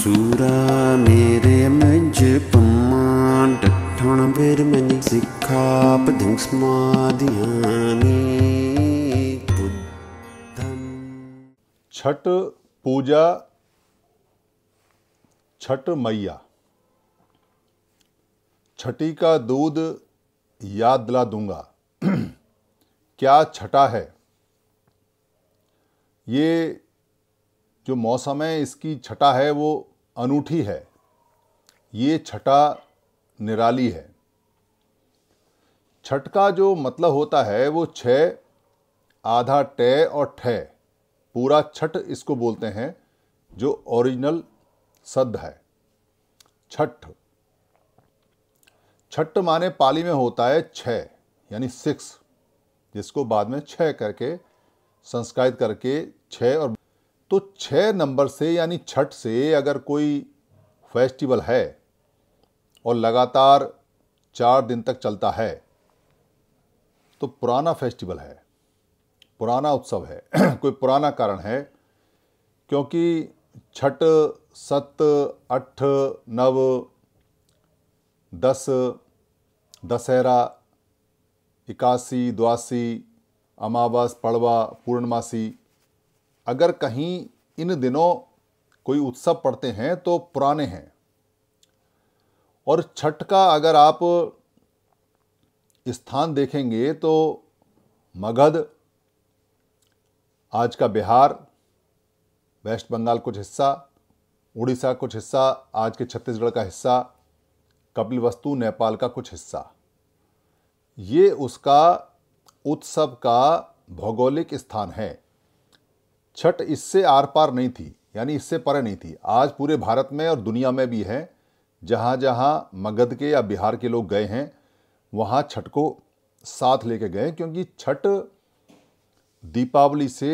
सूरा मेरे मज पमान ਡਠਣ ਬੇਰ ਮਨ ਸਿੱਖਾ ਪਦਿੰ ਸਮਾਧਿਆਨੀ ਬੁੱਧੰ पूजा छठ मैया छठी का दूध याद दिला दूंगा क्या छठा है ये जो मौसम है इसकी छठा है वो अनूठी है ये छठा निराली है छठ का जो मतलब होता है वो छ आधा ट और ठ पूरा छठ इसको बोलते हैं जो ओरिजिनल शब्द है छठ छठ माने पाली में होता है छ यानी सिक्स जिसको बाद में छ करके संस्कृत करके छ और तो छः नंबर से यानी छठ से अगर कोई फेस्टिवल है और लगातार चार दिन तक चलता है तो पुराना फेस्टिवल है पुराना उत्सव है कोई पुराना कारण है क्योंकि छठ सत अठ नव दस दशहरा इक्यासी द्वासी अमावस पड़वा पूर्णमासी अगर कहीं इन दिनों कोई उत्सव पड़ते हैं तो पुराने हैं और छठ का अगर आप स्थान देखेंगे तो मगध आज का बिहार वेस्ट बंगाल कुछ हिस्सा उड़ीसा कुछ हिस्सा आज के छत्तीसगढ़ का हिस्सा कपिल वस्तु नेपाल का कुछ हिस्सा ये उसका उत्सव का भौगोलिक स्थान है छठ इससे आर पार नहीं थी यानी इससे परे नहीं थी आज पूरे भारत में और दुनिया में भी है जहाँ जहाँ मगध के या बिहार के लोग गए हैं वहाँ छठ को साथ लेके गए क्योंकि छठ दीपावली से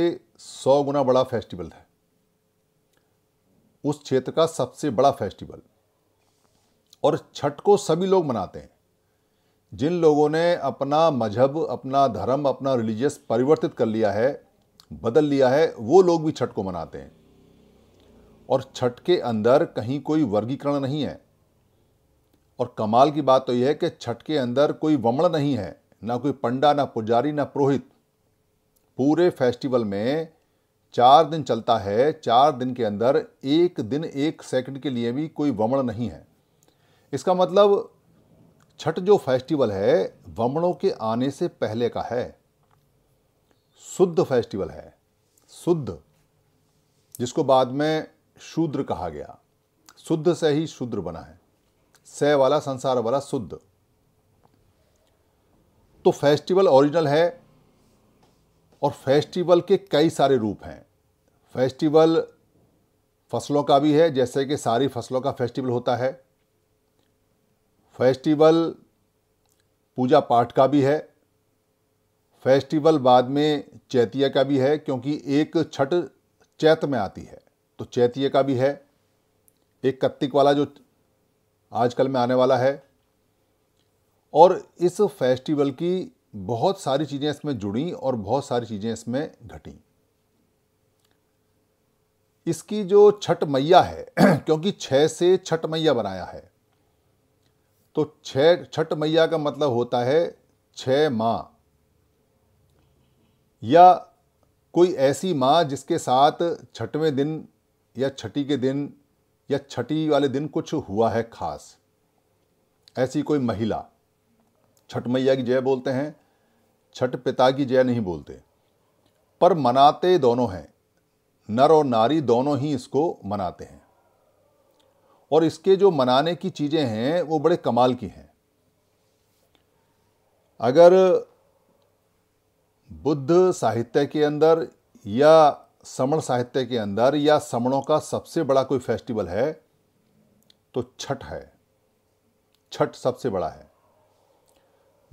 सौ गुना बड़ा फेस्टिवल है उस क्षेत्र का सबसे बड़ा फेस्टिवल और छठ को सभी लोग मनाते हैं जिन लोगों ने अपना मजहब अपना धर्म अपना रिलीजियस परिवर्तित कर लिया है बदल लिया है वो लोग भी छठ को मनाते हैं और छठ के अंदर कहीं कोई वर्गीकरण नहीं है और कमाल की बात तो यह है कि छठ के अंदर कोई वमण नहीं है ना कोई पंडा ना पुजारी ना पुरोहित पूरे फेस्टिवल में चार दिन चलता है चार दिन के अंदर एक दिन एक सेकंड के लिए भी कोई वमण नहीं है इसका मतलब छठ जो फेस्टिवल है वमणों के आने से पहले का है शुद्ध फेस्टिवल है शुद्ध जिसको बाद में शूद्र कहा गया शुद्ध से ही शूद्र बना है स वाला संसार वाला शुद्ध तो फेस्टिवल ओरिजिनल है और फेस्टिवल के कई सारे रूप हैं फेस्टिवल फसलों का भी है जैसे कि सारी फसलों का फेस्टिवल होता है फेस्टिवल पूजा पाठ का भी है फेस्टिवल बाद में चैतिया का भी है क्योंकि एक छठ चैत में आती है तो चैतिया का भी है एक कत्तिक वाला जो आजकल में आने वाला है और इस फेस्टिवल की बहुत सारी चीज़ें इसमें जुड़ी और बहुत सारी चीज़ें इसमें घटी इसकी जो छठ मैया है क्योंकि छः से छठ मैया बनाया है तो छः छठ मैया का मतलब होता है छः माँ या कोई ऐसी माँ जिसके साथ छठवें दिन या छठी के दिन या छठी वाले दिन कुछ हुआ है खास ऐसी कोई महिला छठ मैया की जय बोलते हैं छठ पिता की जय नहीं बोलते पर मनाते दोनों हैं नर और नारी दोनों ही इसको मनाते हैं और इसके जो मनाने की चीज़ें हैं वो बड़े कमाल की हैं अगर बुद्ध साहित्य के अंदर या समण साहित्य के अंदर या समणों का सबसे बड़ा कोई फेस्टिवल है तो छठ है छठ सबसे बड़ा है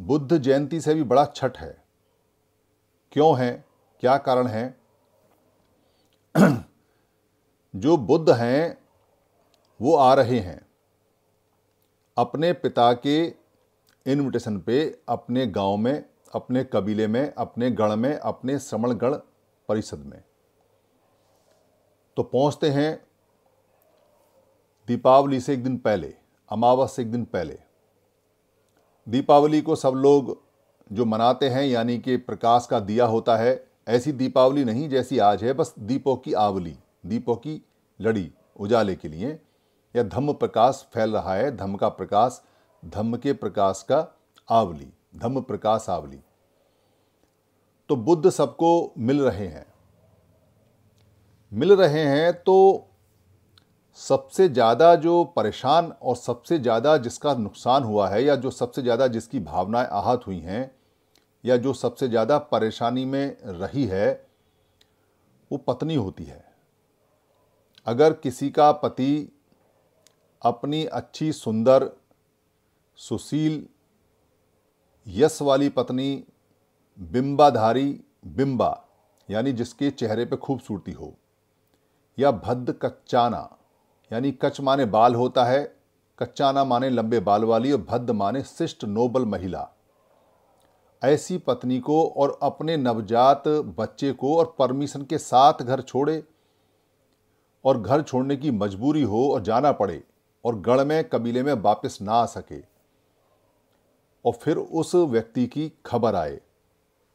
बुद्ध जयंती से भी बड़ा छठ है क्यों है क्या कारण है जो बुद्ध हैं वो आ रहे हैं अपने पिता के इनविटेशन पे अपने गांव में अपने कबीले में अपने गण में अपने श्रमणगण परिषद में तो पहुंचते हैं दीपावली से एक दिन पहले अमावस से एक दिन पहले दीपावली को सब लोग जो मनाते हैं यानी कि प्रकाश का दिया होता है ऐसी दीपावली नहीं जैसी आज है बस दीपों की आवली दीपों की लड़ी उजाले के लिए या धम्म प्रकाश फैल रहा है धम्म का प्रकाश धम्म के प्रकाश का आवली धम्म प्रकाश आवली तो बुद्ध सबको मिल रहे हैं मिल रहे हैं तो सबसे ज़्यादा जो परेशान और सबसे ज़्यादा जिसका नुकसान हुआ है या जो सबसे ज़्यादा जिसकी भावनाएं आहत हुई हैं या जो सबसे ज़्यादा परेशानी में रही है वो पत्नी होती है अगर किसी का पति अपनी अच्छी सुंदर सुशील यश वाली पत्नी बिंबाधारी बिंबा यानी जिसके चेहरे पर खूबसूरती हो या भद्द कच्चाना यानी कच माने बाल होता है कच्चाना माने लंबे बाल वाली और भद्द माने शिष्ट नोबल महिला ऐसी पत्नी को और अपने नवजात बच्चे को और परमिशन के साथ घर छोड़े और घर छोड़ने की मजबूरी हो और जाना पड़े और गढ़ में कबीले में वापस ना आ सके और फिर उस व्यक्ति की खबर आए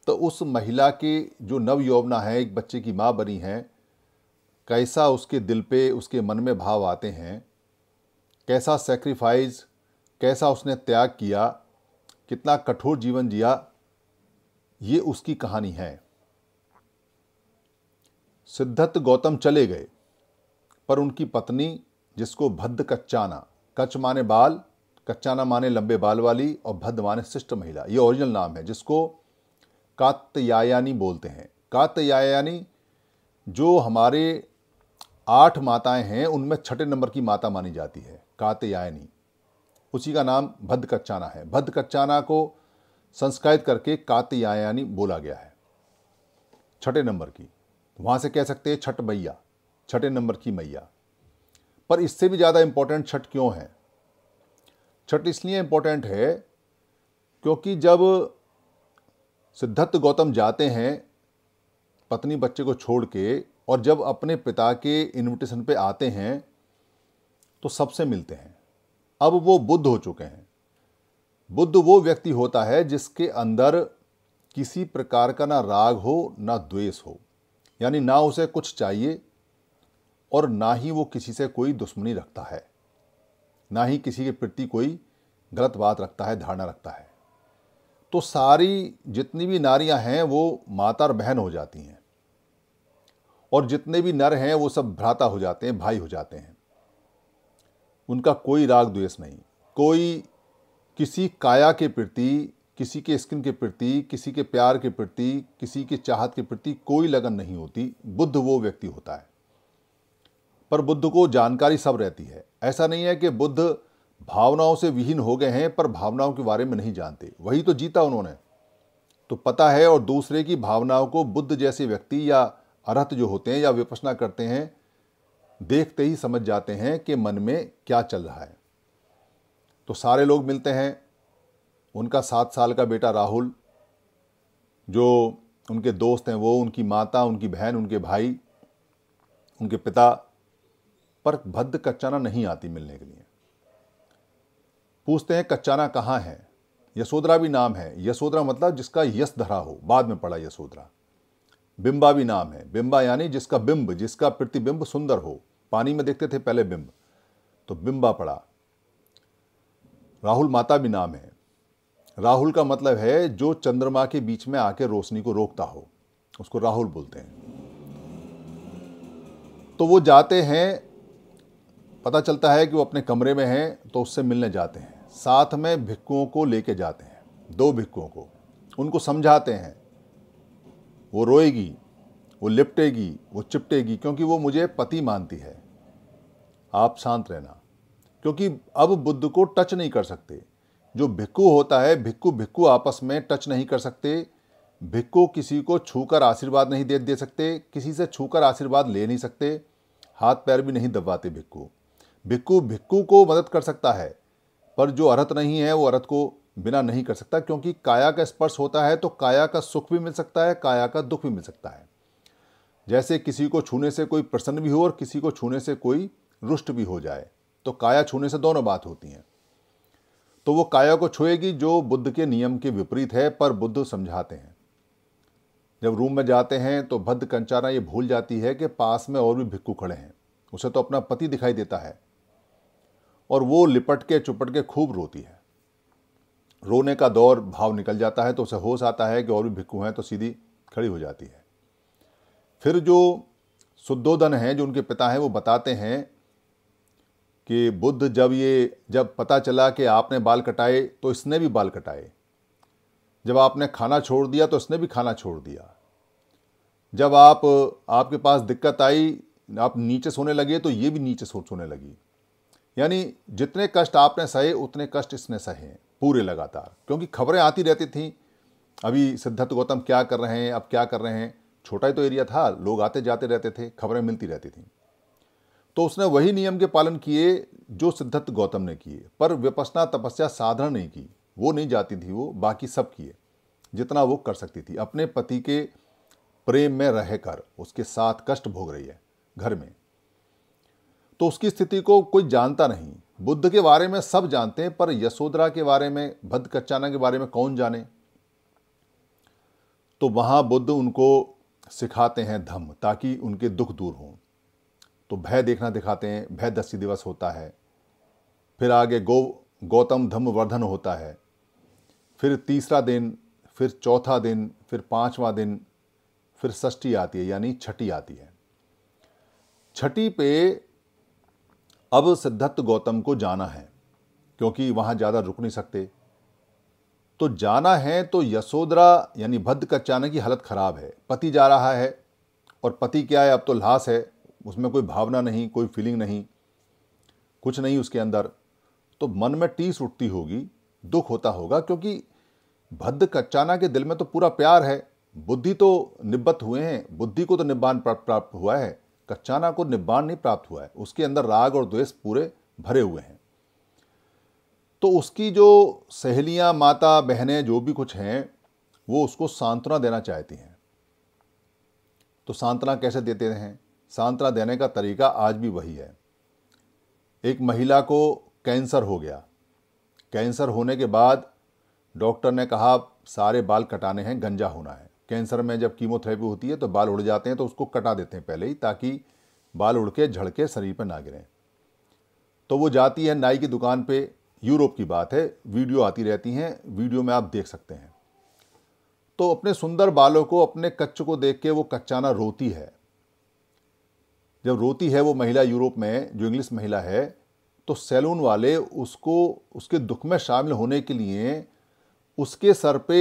तो उस महिला के जो नव यौवना है एक बच्चे की माँ बनी है कैसा उसके दिल पे उसके मन में भाव आते हैं कैसा सेक्रीफाइस कैसा उसने त्याग किया कितना कठोर जीवन जिया ये उसकी कहानी है सिद्धत गौतम चले गए पर उनकी पत्नी जिसको भद्द कच्चाना कच माने बाल कच्चा ना माने लंबे बाल वाली और भद्र माने शिष्ट महिला ये ओरिजिनल नाम है जिसको कात्यायानी बोलते हैं कात्यायानी जो हमारे आठ माताएं हैं उनमें छठे नंबर की माता मानी जाती है कात्यायनी उसी का नाम भद्र कच्चाना है भद्र कच्चाना को संस्कृत करके कात्यायानी बोला गया है छठे नंबर की वहाँ से कह सकते हैं छठ मैया छठे नंबर की मैया पर इससे भी ज़्यादा इम्पोर्टेंट छठ क्यों है छठ इसलिए इम्पोर्टेंट है क्योंकि जब सिद्धार्थ गौतम जाते हैं पत्नी बच्चे को छोड़ के और जब अपने पिता के इनविटेशन पे आते हैं तो सबसे मिलते हैं अब वो बुद्ध हो चुके हैं बुद्ध वो व्यक्ति होता है जिसके अंदर किसी प्रकार का ना राग हो ना द्वेष हो यानी ना उसे कुछ चाहिए और ना ही वो किसी से कोई दुश्मनी रखता है ना ही किसी के प्रति कोई गलत बात रखता है धारणा रखता है तो सारी जितनी भी नारियां हैं वो माता और बहन हो जाती हैं और जितने भी नर हैं वो सब भ्राता हो जाते हैं भाई हो जाते हैं उनका कोई राग द्वेष नहीं कोई किसी काया के प्रति किसी के स्किन के प्रति किसी के प्यार के प्रति किसी के चाहत के प्रति कोई लगन नहीं होती बुद्ध वो व्यक्ति होता है पर बुद्ध को जानकारी सब रहती है ऐसा नहीं है कि बुद्ध भावनाओं से विहीन हो गए हैं पर भावनाओं के बारे में नहीं जानते वही तो जीता उन्होंने तो पता है और दूसरे की भावनाओं को बुद्ध जैसे व्यक्ति या अरहत जो होते हैं या विपसना करते हैं देखते ही समझ जाते हैं कि मन में क्या चल रहा है तो सारे लोग मिलते हैं उनका सात साल का बेटा राहुल जो उनके दोस्त हैं वो उनकी माता उनकी बहन उनके भाई उनके पिता पर भद्द कच्चाना नहीं आती मिलने के लिए पूछते हैं कच्चाना कहाँ है यशोधरा भी नाम है यशोधरा मतलब जिसका यश धरा हो बाद में पड़ा यशोधरा बिंबा भी नाम है बिंबा यानी जिसका बिंब जिसका प्रतिबिंब सुंदर हो पानी में देखते थे पहले बिंब तो बिंबा पड़ा राहुल माता भी नाम है राहुल का मतलब है जो चंद्रमा के बीच में आके रोशनी को रोकता हो उसको राहुल बोलते हैं तो वो जाते हैं पता चलता है कि वो अपने कमरे में हैं तो उससे मिलने जाते हैं साथ में भिक्कुओं को लेके जाते हैं दो भिक्कुओं को उनको समझाते हैं वो रोएगी वो लिपटेगी वो चिपटेगी क्योंकि वो मुझे पति मानती है आप शांत रहना क्योंकि अब बुद्ध को टच नहीं कर सकते जो भिक्कू होता है भिक्कू भिक्कू आपस में टच नहीं कर सकते भिक्कू किसी को छूकर आशीर्वाद नहीं दे दे सकते किसी से छूकर आशीर्वाद ले नहीं सकते हाथ पैर भी नहीं दबाते भिक्कू भिक्कू भिक्कू को मदद कर सकता है पर जो अर्थ नहीं है वो अर्थ को बिना नहीं कर सकता क्योंकि काया का स्पर्श होता है तो काया का सुख भी मिल सकता है काया का दुख भी मिल सकता है जैसे किसी को छूने से कोई प्रसन्न भी हो और किसी को छूने से कोई रुष्ट भी हो जाए तो काया छूने से दोनों बात होती हैं तो वो काया को छुएगी जो बुद्ध के नियम के विपरीत है पर बुद्ध समझाते हैं जब रूम में जाते हैं तो भद्र कंचारा ये भूल जाती है कि पास में और भी भिक्खू खड़े हैं उसे तो अपना पति दिखाई देता है और वो लिपट के चुपट के खूब रोती है रोने का दौर भाव निकल जाता है तो उसे होश आता है कि और भी भिक्खु हैं तो सीधी खड़ी हो जाती है फिर जो शुद्धोधन हैं जो उनके पिता हैं वो बताते हैं कि बुद्ध जब ये जब पता चला कि आपने बाल कटाए तो इसने भी बाल कटाए जब आपने खाना छोड़ दिया तो इसने भी खाना छोड़ दिया जब आप आपके पास दिक्कत आई आप नीचे सोने लगे तो ये भी नीचे सो सोने लगी यानी जितने कष्ट आपने सहे उतने कष्ट इसने सहे पूरे लगातार क्योंकि खबरें आती रहती थी अभी सिद्धार्थ गौतम क्या कर रहे हैं अब क्या कर रहे हैं छोटा ही तो एरिया था लोग आते जाते रहते थे खबरें मिलती रहती थी तो उसने वही नियम के पालन किए जो सिद्धार्थ गौतम ने किए पर विपसना तपस्या साधना नहीं की वो नहीं जाती थी वो बाकी सब किए जितना वो कर सकती थी अपने पति के प्रेम में रहकर उसके साथ कष्ट भोग रही है घर में तो उसकी स्थिति को कोई जानता नहीं बुद्ध के बारे में सब जानते हैं पर यशोधरा के बारे में भद्द कच्चाना के बारे में कौन जाने तो वहां बुद्ध उनको सिखाते हैं धम्म ताकि उनके दुख दूर हों तो भय देखना दिखाते हैं भय दसी दिवस होता है फिर आगे गौ गौतम धम्म वर्धन होता है फिर तीसरा दिन फिर चौथा दिन फिर पांचवा दिन फिर षष्ठी आती है यानी छठी आती है छठी पे अब सिद्धार्थ गौतम को जाना है क्योंकि वहाँ ज़्यादा रुक नहीं सकते तो जाना है तो यशोदरा यानी भद्र कच्चाने की हालत ख़राब है पति जा रहा है और पति क्या है अब तो लाश है उसमें कोई भावना नहीं कोई फीलिंग नहीं कुछ नहीं उसके अंदर तो मन में टीस उठती होगी दुख होता होगा क्योंकि भद्र कच्चाना के दिल में तो पूरा प्यार है बुद्धि तो निब्बत हुए हैं बुद्धि को तो निब्बान प्राप्त हुआ है कच्चाना को निब्बाण नहीं प्राप्त हुआ है उसके अंदर राग और द्वेष पूरे भरे हुए हैं तो उसकी जो सहेलियां माता बहनें जो भी कुछ हैं वो उसको सांत्वना देना चाहती हैं तो सांत्वना कैसे देते हैं सांत्वना देने का तरीका आज भी वही है एक महिला को कैंसर हो गया कैंसर होने के बाद डॉक्टर ने कहा सारे बाल कटाने हैं गंजा होना है कैंसर में जब कीमोथेरेपी होती है तो बाल उड़ जाते हैं तो उसको कटा देते हैं पहले ही ताकि बाल उड़ के झड़ के शरीर पर ना गिरें तो वो जाती है नाई की दुकान पे यूरोप की बात है वीडियो आती रहती हैं वीडियो में आप देख सकते हैं तो अपने सुंदर बालों को अपने कच्च को देख के वो कच्चाना रोती है जब रोती है वो महिला यूरोप में जो इंग्लिश महिला है तो सैलून वाले उसको उसके दुख में शामिल होने के लिए उसके सर पे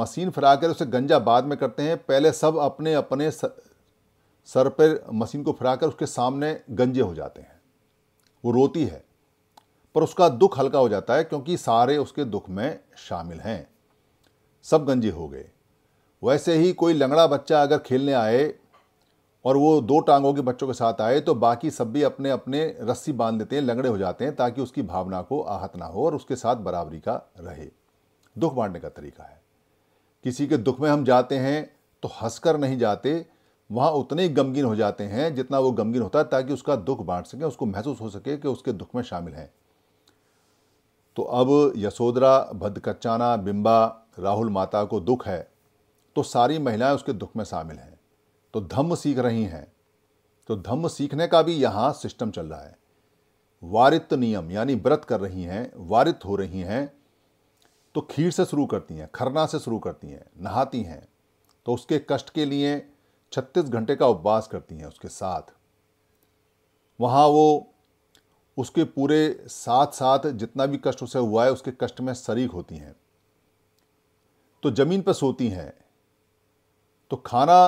मशीन फिरा कर उसे गंजा बाद में करते हैं पहले सब अपने अपने सर पर मशीन को कर उसके सामने गंजे हो जाते हैं वो रोती है पर उसका दुख हल्का हो जाता है क्योंकि सारे उसके दुख में शामिल हैं सब गंजे हो गए वैसे ही कोई लंगड़ा बच्चा अगर खेलने आए और वो दो टांगों के बच्चों के साथ आए तो बाकी सब भी अपने अपने रस्सी बांध देते हैं लंगड़े हो जाते हैं ताकि उसकी भावना को आहत ना हो और उसके साथ बराबरी का रहे दुख बांटने का तरीका है किसी के दुख में हम जाते हैं तो हंसकर नहीं जाते वहाँ उतने ही गमगीन हो जाते हैं जितना वो गमगीन होता है ताकि उसका दुख बांट सके उसको महसूस हो सके कि उसके दुख में शामिल हैं तो अब यशोदरा भद्रकच्चाना बिम्बा राहुल माता को दुख है तो सारी महिलाएं उसके दुख में शामिल हैं तो धम्म सीख रही हैं तो धम्म सीखने का भी यहाँ सिस्टम चल रहा है वारित नियम यानी व्रत कर रही हैं वारित हो रही हैं तो खीर से शुरू करती हैं खरना से शुरू करती हैं नहाती हैं तो उसके कष्ट के लिए छत्तीस घंटे का उपवास करती हैं उसके साथ वहाँ वो उसके पूरे साथ साथ जितना भी कष्ट उसे हुआ है उसके कष्ट में शरीक होती हैं तो ज़मीन पर सोती हैं तो खाना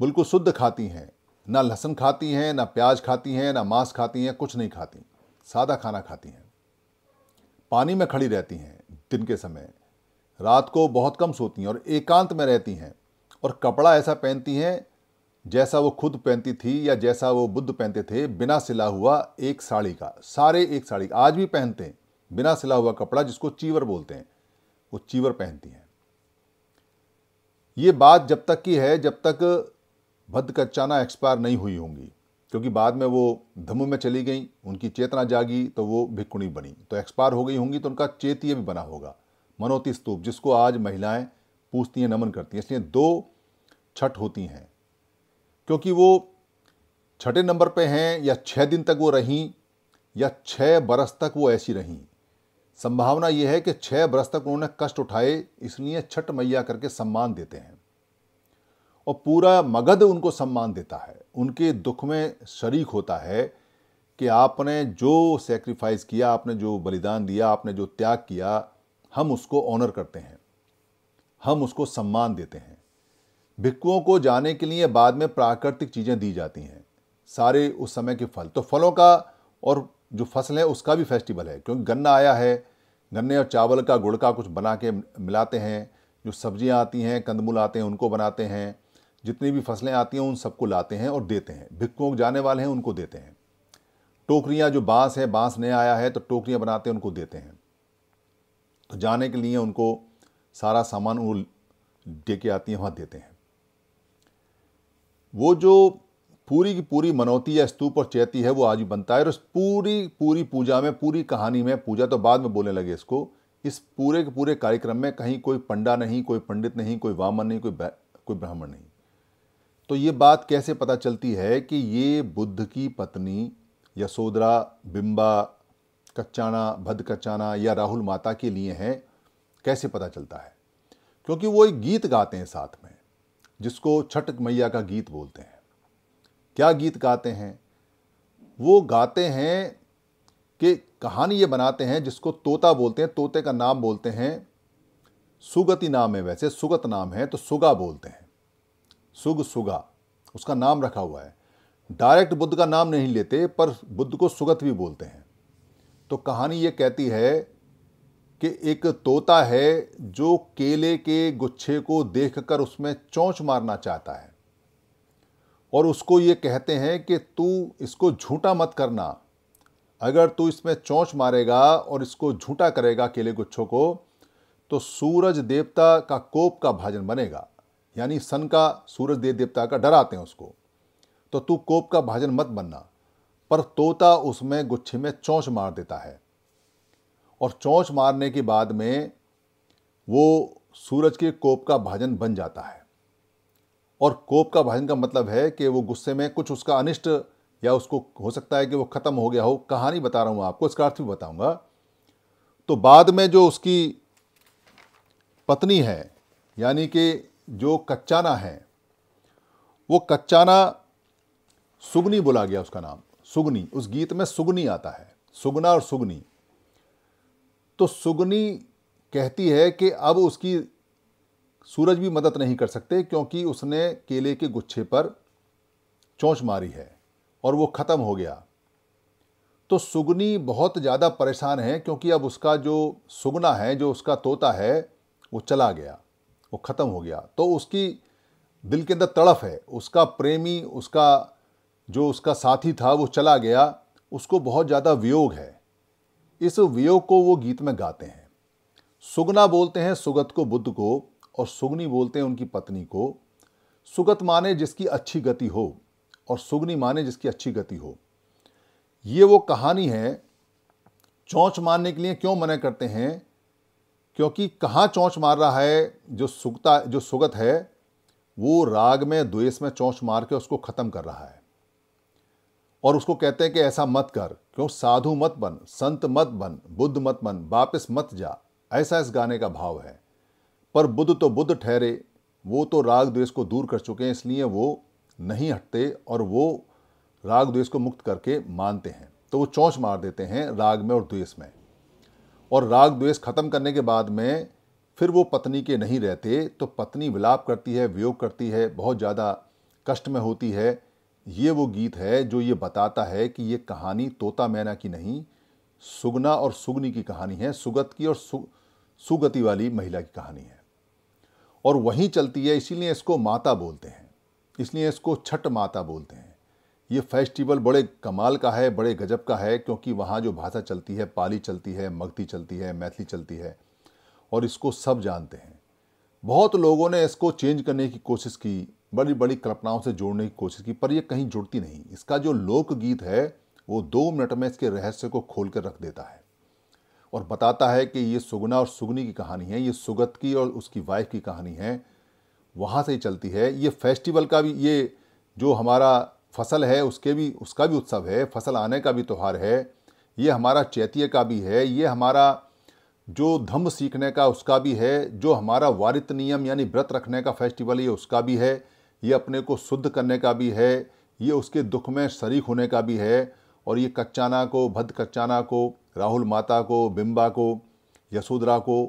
बिल्कुल शुद्ध खाती हैं ना लहसुन खाती हैं ना प्याज खाती हैं ना मांस खाती हैं कुछ नहीं खाती सादा खाना खाती हैं पानी में खड़ी रहती हैं दिन के समय रात को बहुत कम सोती हैं और एकांत में रहती हैं और कपड़ा ऐसा पहनती हैं जैसा वो खुद पहनती थी या जैसा वो बुद्ध पहनते थे बिना सिला हुआ एक साड़ी का सारे एक साड़ी आज भी पहनते हैं बिना सिला हुआ कपड़ा जिसको चीवर बोलते हैं वो चीवर पहनती हैं ये बात जब तक की है जब तक भद्द कच्चाना एक्सपायर नहीं हुई होंगी क्योंकि बाद में वो धम्म में चली गई उनकी चेतना जागी तो वो भिक्कुणी बनी तो एक्सपायर हो गई होंगी तो उनका चेतीय भी बना होगा मनोती स्तूप जिसको आज महिलाएं पूछती हैं नमन करती हैं इसलिए दो छठ होती हैं क्योंकि वो छठे नंबर पे हैं या छः दिन तक वो रहीं या छः बरस तक वो ऐसी रहीं संभावना ये है कि छः बरस तक उन्होंने कष्ट उठाए इसलिए छठ मैया करके सम्मान देते हैं और पूरा मगध उनको सम्मान देता है उनके दुख में शरीक होता है कि आपने जो सेक्रीफाइस किया आपने जो बलिदान दिया आपने जो त्याग किया हम उसको ऑनर करते हैं हम उसको सम्मान देते हैं भिक्कुओं को जाने के लिए बाद में प्राकृतिक चीज़ें दी जाती हैं सारे उस समय के फल तो फलों का और जो फसल है उसका भी फेस्टिवल है क्योंकि गन्ना आया है गन्ने और चावल का गुड़ का कुछ बना के मिलाते हैं जो सब्जियां आती हैं कंदमूल आते हैं उनको बनाते हैं जितनी भी फसलें आती हैं उन सबको लाते हैं और देते हैं भिक्कों जाने वाले हैं उनको देते हैं टोकरियाँ जो बाँस है बाँस नया आया है तो टोकरियाँ बनाते हैं उनको देते हैं तो जाने के लिए उनको सारा सामान वो दे के आती हैं वहाँ देते हैं वो जो पूरी की पूरी मनौती या स्तूप और चैती है वो आज भी बनता है और उस पूरी पूरी पूजा में पूरी कहानी में पूजा तो बाद में बोलने लगे इसको इस पूरे के पूरे कार्यक्रम में कहीं कोई पंडा नहीं कोई पंडित नहीं कोई वामन नहीं कोई कोई ब्राह्मण नहीं तो ये बात कैसे पता चलती है कि ये बुद्ध की पत्नी यशोधरा बिम्बा कच्चाना भद्र कच्चाना या राहुल माता के लिए हैं कैसे पता चलता है क्योंकि वो एक गीत गाते हैं साथ में जिसको छठ मैया का गीत बोलते हैं क्या गीत गाते हैं वो गाते हैं कि कहानी ये बनाते हैं जिसको तोता बोलते हैं तोते का नाम बोलते हैं सुगति नाम है वैसे सुगत नाम है तो सुगा बोलते हैं सुग सुगा उसका नाम रखा हुआ है डायरेक्ट बुद्ध का नाम नहीं लेते पर बुद्ध को सुगत भी बोलते हैं तो कहानी ये कहती है कि एक तोता है जो केले के गुच्छे को देखकर उसमें चौंच मारना चाहता है और उसको ये कहते हैं कि तू इसको झूठा मत करना अगर तू इसमें चौंच मारेगा और इसको झूठा करेगा केले गुच्छों को तो सूरज देवता का कोप का भाजन बनेगा यानी सन का सूरज देव देवता का डराते हैं उसको तो तू कोप का भाजन मत बनना पर तोता उसमें गुच्छे में चौंच मार देता है और चौंच मारने के बाद में वो सूरज के कोप का भाजन बन जाता है और कोप का भाजन का मतलब है कि वो गुस्से में कुछ उसका अनिष्ट या उसको हो सकता है कि वो ख़त्म हो गया हो कहानी बता रहा हूँ आपको इसका अर्थ भी बताऊँगा तो बाद में जो उसकी पत्नी है यानी कि जो कच्चाना है वो कच्चाना सुगनी बोला गया उसका नाम सुगनी उस गीत में सुगनी आता है सुगना और सुगनी तो सुगनी कहती है कि अब उसकी सूरज भी मदद नहीं कर सकते क्योंकि उसने केले के गुच्छे पर चोंच मारी है और वो ख़त्म हो गया तो सुगनी बहुत ज़्यादा परेशान है क्योंकि अब उसका जो सुगना है जो उसका तोता है वो चला गया वो ख़त्म हो गया तो उसकी दिल के अंदर तड़फ है उसका प्रेमी उसका जो उसका साथी था वो चला गया उसको बहुत ज़्यादा वियोग है इस वियोग को वो गीत में गाते हैं सुगना बोलते हैं सुगत को बुद्ध को और सुगनी बोलते हैं उनकी पत्नी को सुगत माने जिसकी अच्छी गति हो और सुगनी माने जिसकी अच्छी गति हो ये वो कहानी है चौंच मारने के लिए क्यों मना करते हैं क्योंकि कहाँ चौंच मार रहा है जो सुगता जो सुगत है वो राग में द्वेष में चौंच मार के उसको ख़त्म कर रहा है और उसको कहते हैं कि ऐसा मत कर क्यों साधु मत बन संत मत बन बुद्ध मत बन वापस मत जा ऐसा इस गाने का भाव है पर बुद्ध तो बुद्ध ठहरे वो तो राग द्वेष को दूर कर चुके हैं इसलिए वो नहीं हटते और वो राग द्वेष को मुक्त करके मानते हैं तो वो चौंच मार देते हैं राग में और द्वेष में और राग द्वेष खत्म करने के बाद में फिर वो पत्नी के नहीं रहते तो पत्नी विलाप करती है वियोग करती है बहुत ज़्यादा कष्ट में होती है ये वो गीत है जो ये बताता है कि ये कहानी तोता मैना की नहीं सुगना और सुगनी की कहानी है सुगत की और सु, सुगति वाली महिला की कहानी है और वहीं चलती है इसीलिए इसको माता बोलते हैं इसलिए इसको छठ माता बोलते हैं ये फेस्टिवल बड़े कमाल का है बड़े गजब का है क्योंकि वहाँ जो भाषा चलती है पाली चलती है मगधी चलती है मैथिली चलती है और इसको सब जानते हैं बहुत लोगों ने इसको चेंज करने की कोशिश की बड़ी बड़ी कल्पनाओं से जोड़ने की कोशिश की पर यह कहीं जुड़ती नहीं इसका जो लोकगीत है वो दो मिनट में इसके रहस्य को खोल कर रख देता है और बताता है कि ये सुगुना और सुगनी की कहानी है ये सुगत की और उसकी वाइफ की कहानी है वहाँ से ही चलती है ये फेस्टिवल का भी ये जो हमारा फसल है उसके भी उसका भी उत्सव है फसल आने का भी त्यौहार है ये हमारा चैतीय का भी है ये हमारा जो धम्म सीखने का उसका भी है जो हमारा वारित नियम यानी व्रत रखने का फेस्टिवल ये उसका भी है ये अपने को शुद्ध करने का भी है ये उसके दुख में शरीक होने का भी है और ये कच्चाना को भद्र कच्चाना को राहुल माता को बिम्बा को यशोधरा को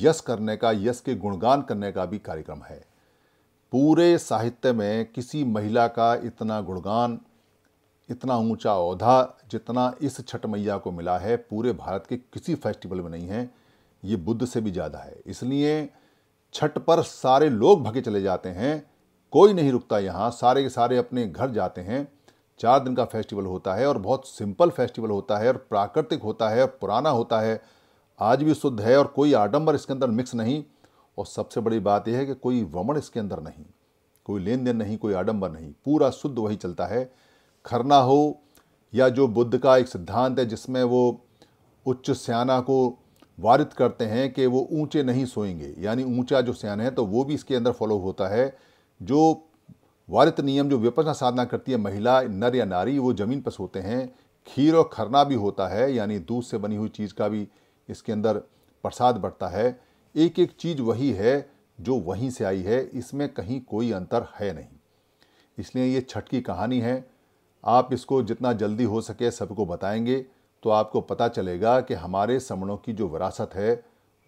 यश करने का यश के गुणगान करने का भी कार्यक्रम है पूरे साहित्य में किसी महिला का इतना गुणगान इतना ऊंचा अहदा जितना इस छठ मैया को मिला है पूरे भारत के किसी फेस्टिवल में नहीं है ये बुद्ध से भी ज़्यादा है इसलिए छठ पर सारे लोग भगे चले जाते हैं कोई नहीं रुकता यहाँ सारे के सारे अपने घर जाते हैं चार दिन का फेस्टिवल होता है और बहुत सिंपल फेस्टिवल होता है और प्राकृतिक होता है और पुराना होता है आज भी शुद्ध है और कोई आडम्बर इसके अंदर मिक्स नहीं और सबसे बड़ी बात यह है कि कोई वमण इसके अंदर नहीं कोई लेन देन नहीं कोई आडंबर नहीं पूरा शुद्ध वही चलता है खरना हो या जो बुद्ध का एक सिद्धांत है जिसमें वो उच्च स्याना को वारित करते हैं कि वो ऊंचे नहीं सोएंगे यानी ऊंचा जो स्यान है तो वो भी इसके अंदर फॉलो होता है जो वारित नियम जो विपसना साधना करती है महिला नर या नारी वो ज़मीन पर सोते हैं खीर और खरना भी होता है यानी दूध से बनी हुई चीज़ का भी इसके अंदर प्रसाद बढ़ता है एक एक चीज़ वही है जो वहीं से आई है इसमें कहीं कोई अंतर है नहीं इसलिए ये छठ की कहानी है आप इसको जितना जल्दी हो सके सबको बताएंगे तो आपको पता चलेगा कि हमारे समणों की जो विरासत है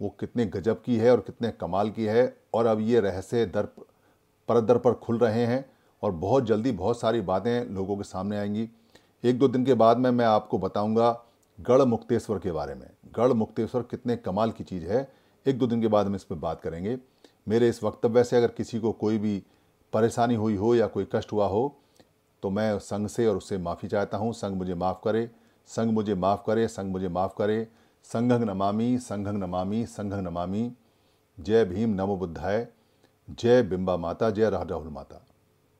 वो कितने गजब की है और कितने कमाल की है और अब ये रहस्य दर पर दर पर खुल रहे हैं और बहुत जल्दी बहुत सारी बातें लोगों के सामने आएंगी एक दो दिन के बाद में मैं आपको बताऊंगा गढ़ मुक्तेश्वर के बारे में गढ़ मुक्तेश्वर कितने कमाल की चीज़ है एक दो दिन के बाद हम इस पर बात करेंगे मेरे इस वक्तव्य से अगर किसी को कोई भी परेशानी हुई हो या कोई कष्ट हुआ हो तो मैं संघ से और उससे माफ़ी चाहता हूँ संघ मुझे माफ़ करे संघ मुझे माफ़ करे संघ मुझे माफ़ करे संघंग नमामि संघंग नमामि संघंग नमामि जय भीम नमो बुद्धाय जय बिंबा माता जय राहुल माता